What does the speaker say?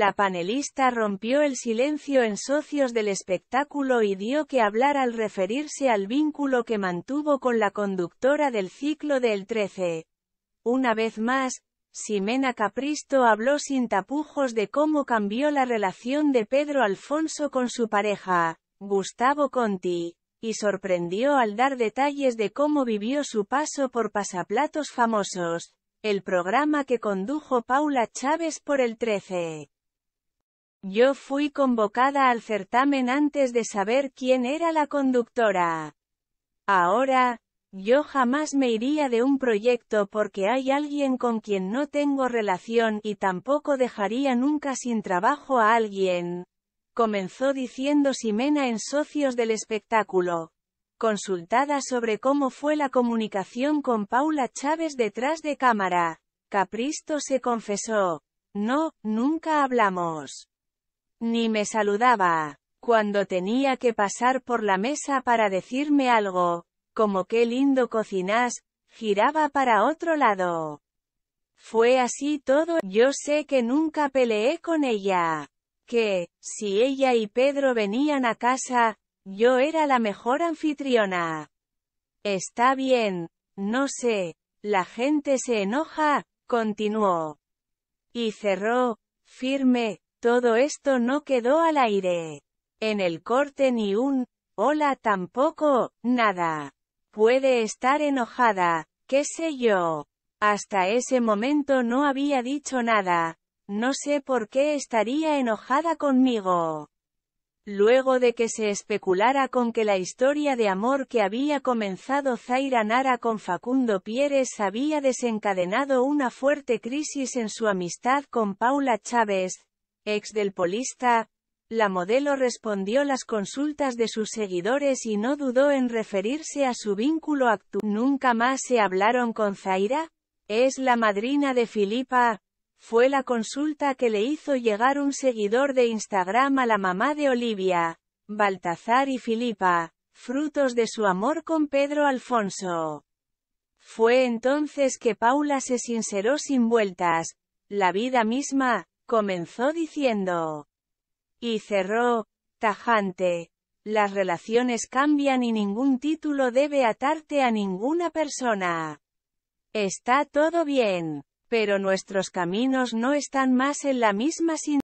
La panelista rompió el silencio en socios del espectáculo y dio que hablar al referirse al vínculo que mantuvo con la conductora del ciclo del 13. Una vez más, Ximena Capristo habló sin tapujos de cómo cambió la relación de Pedro Alfonso con su pareja, Gustavo Conti, y sorprendió al dar detalles de cómo vivió su paso por Pasaplatos Famosos, el programa que condujo Paula Chávez por el 13. Yo fui convocada al certamen antes de saber quién era la conductora. Ahora, yo jamás me iría de un proyecto porque hay alguien con quien no tengo relación y tampoco dejaría nunca sin trabajo a alguien. Comenzó diciendo Simena en Socios del Espectáculo. Consultada sobre cómo fue la comunicación con Paula Chávez detrás de cámara, Capristo se confesó. No, nunca hablamos. Ni me saludaba. Cuando tenía que pasar por la mesa para decirme algo, como qué lindo cocinas, giraba para otro lado. Fue así todo, yo sé que nunca peleé con ella. Que, si ella y Pedro venían a casa, yo era la mejor anfitriona. Está bien, no sé, la gente se enoja, continuó. Y cerró, firme, todo esto no quedó al aire. En el corte ni un, hola tampoco, nada. Puede estar enojada, qué sé yo. Hasta ese momento no había dicho nada. No sé por qué estaría enojada conmigo. Luego de que se especulara con que la historia de amor que había comenzado Zaira Nara con Facundo Pieres había desencadenado una fuerte crisis en su amistad con Paula Chávez, ex del polista, la modelo respondió las consultas de sus seguidores y no dudó en referirse a su vínculo actual. Nunca más se hablaron con Zaira, es la madrina de Filipa, fue la consulta que le hizo llegar un seguidor de Instagram a la mamá de Olivia, Baltazar y Filipa, frutos de su amor con Pedro Alfonso. Fue entonces que Paula se sinceró sin vueltas, la vida misma, comenzó diciendo. Y cerró, tajante. Las relaciones cambian y ningún título debe atarte a ninguna persona. Está todo bien, pero nuestros caminos no están más en la misma sintonía.